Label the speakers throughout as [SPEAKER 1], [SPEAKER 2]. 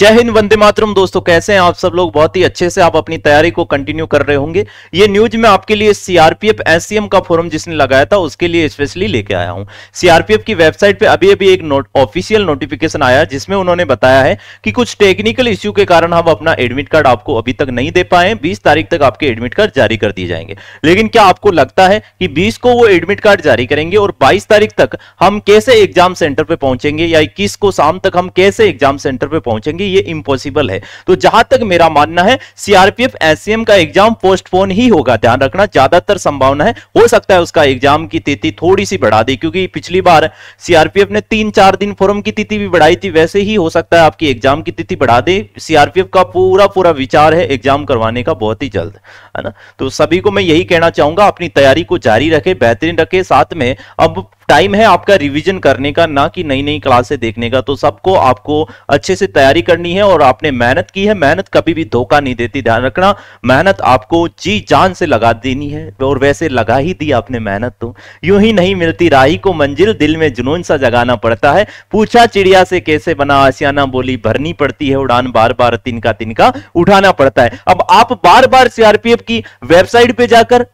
[SPEAKER 1] जय हिंद वंदे मातरम दोस्तों कैसे हैं आप सब लोग बहुत ही अच्छे से आप अपनी तैयारी को कंटिन्यू कर रहे होंगे ये न्यूज में आपके लिए सीआरपीएफ एससीएम का फोरम जिसने लगाया था उसके लिए स्पेशली लेके आया हूं सीआरपीएफ की वेबसाइट पे अभी अभी एक नोट ऑफिशियल नोटिफिकेशन आया जिसमें उन्होंने बताया है कि कुछ टेक्निकल इश्यू के कारण हम अपना एडमिट कार्ड आपको अभी तक नहीं दे पाए बीस तारीख तक आपके एडमिट कार्ड जारी कर दिए जाएंगे लेकिन क्या आपको लगता है कि बीस को वो एडमिट कार्ड जारी करेंगे और बाईस तारीख तक हम कैसे एग्जाम सेंटर पर पहुंचेंगे या इक्कीस को शाम तक हम कैसे एग्जाम सेंटर पर पहुंचेंगे ये इम्पॉसिबल है तो जहां तक मेरा मानना है सीआरपीएफ एससीएम का एग्जाम पोस्टपोन ही होगा ध्यान रखना ज्यादातर संभावना है हो सकता है उसका एग्जाम की तिथि थोड़ी सी बढ़ा दी क्योंकि पिछली बार सीआरपीएफ ने तीन चार दिन फॉर्म की तिथि भी बढ़ाई थी वैसे ही हो सकता है आपकी एग्जाम की तिथि बढ़ा दे सीआरपीएफ का पूरा पूरा विचार है एग्जाम करवाने का बहुत ही जल्द है ना तो सभी को मैं यही कहना चाहूंगा अपनी तैयारी को जारी रखे बेहतरीन रखे साथ में अब टाइम है आपका रिविजन करने का ना कि नई नई क्लासे देखने का तो सबको आपको अच्छे से तैयारी करनी है और आपने मेहनत की है मेहनत कभी भी धोखा नहीं देती ध्यान रखना मेहनत आपको जी जान से लगा देनी है और वैसे लगा ही दी आपने मेहनत तो यूं ही नहीं मिलती राही को मंजिल दिल में जुनून सा जगाना पड़ता है पूछा चिड़िया से कैसे बना आसियाना बोली भरनी पड़ती है उड़ान बार बार तिनका तिनका उठाना पड़ता है अब आप बार बार सीआरपीएफ की वेबसाइट पर जाकर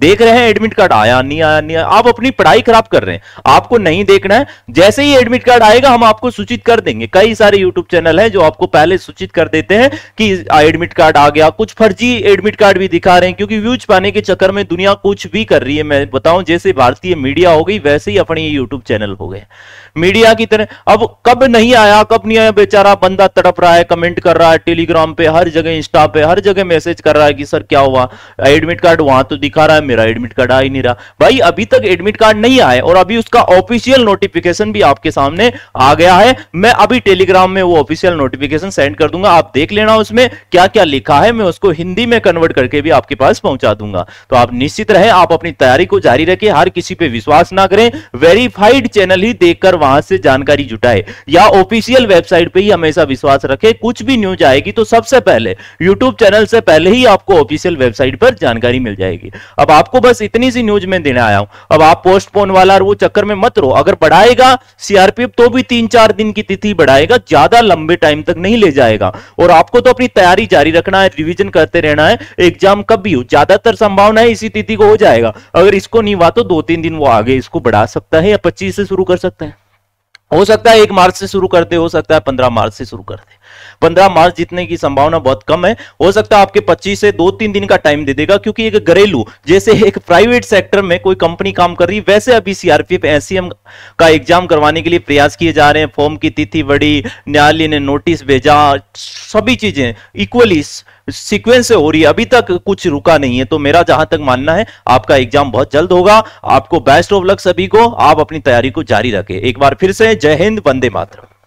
[SPEAKER 1] देख रहे हैं एडमिट कार्ड आया नहीं आया नहीं आया आप अपनी पढ़ाई खराब कर रहे हैं आपको नहीं देखना है जैसे ही एडमिट कार्ड आएगा हम आपको सूचित कर देंगे कई सारे यूट्यूब चैनल हैं जो आपको पहले सूचित कर देते हैं कि एडमिट कार्ड आ गया कुछ फर्जी एडमिट कार्ड भी दिखा रहे हैं क्योंकि व्यूज पाने के चक्कर में दुनिया कुछ भी कर रही है मैं बताऊं जैसे भारतीय मीडिया हो गई वैसे ही अपने यूट्यूब चैनल हो गए मीडिया की तरह अब कब नहीं आया कब नहीं आया बेचारा बंदा तड़प रहा है कमेंट कर रहा है टेलीग्राम पे हर जगह इंस्टा पे हर जगह मैसेज कर रहा है कि सर क्या हुआ एडमिट कार्ड वहां तो दिखा रहा है मेरा एडमिट कार्ड आ ही नहीं रहा भाई अभी तक एडमिट कार्ड नहीं आया और अभी उसका ऑफिशियल नोटिफिकेशन भी आपके सामने आ गया है मैं अभी टेलीग्राम में वो ऑफिशियल नोटिफिकेशन सेंड कर दूंगा आप देख लेना उसमें क्या क्या लिखा है मैं उसको हिंदी में कन्वर्ट करके भी आपके पास पहुंचा दूंगा तो आप निश्चित रहे आप अपनी तैयारी को जारी रखें हर किसी पे विश्वास ना करें वेरीफाइड चैनल ही देखकर वहां से जानकारी जुटाए या ऑफिशियल वेबसाइट पे ही हमेशा विश्वास रखें कुछ भी न्यूज आएगी तो सबसे पहले यूट्यूब चैनल से पहले ही आपको ऑफिशियल वेबसाइट पर जानकारी मिल जाएगी अब आपको बस इतनी सी न्यूज में देने आया हूं अब आप पोस्टपोन वाला वो चक्कर में मत रहो अगर बढ़ाएगा सीआरपीएफ तो भी तीन चार दिन की तिथि बढ़ाएगा ज्यादा लंबे टाइम तक नहीं ले जाएगा और आपको तो अपनी तैयारी जारी रखना है रिविजन करते रहना है एग्जाम कब भी हो ज्यादातर संभावना है इसी तिथि को हो जाएगा अगर इसको नहीं हुआ तो दो तीन दिन वो आगे इसको बढ़ा सकता है या पच्चीस से शुरू कर सकता है हो सकता है एक मार्च से शुरू करते हो सकता है पंद्रह मार्च से शुरू करते पंद्रह मार्च जीतने की संभावना बहुत कम है हो सकता है आपके पच्चीस से दो तीन दिन का टाइम दे देगा क्योंकि एक घरेलू जैसे एक प्राइवेट सेक्टर में कोई कंपनी काम कर रही वैसे अभी सीआरपीएफ एसीएम का एग्जाम करवाने के लिए प्रयास किए जा रहे हैं फॉर्म की तिथि बड़ी न्यायालय ने नोटिस भेजा सभी चीजें इक्वली सीक्वेंस से हो रही है अभी तक कुछ रुका नहीं है तो मेरा जहां तक मानना है आपका एग्जाम बहुत जल्द होगा आपको बेस्ट ऑफ लक सभी को आप अपनी तैयारी को जारी रखें एक बार फिर से जय हिंद वंदे मातरम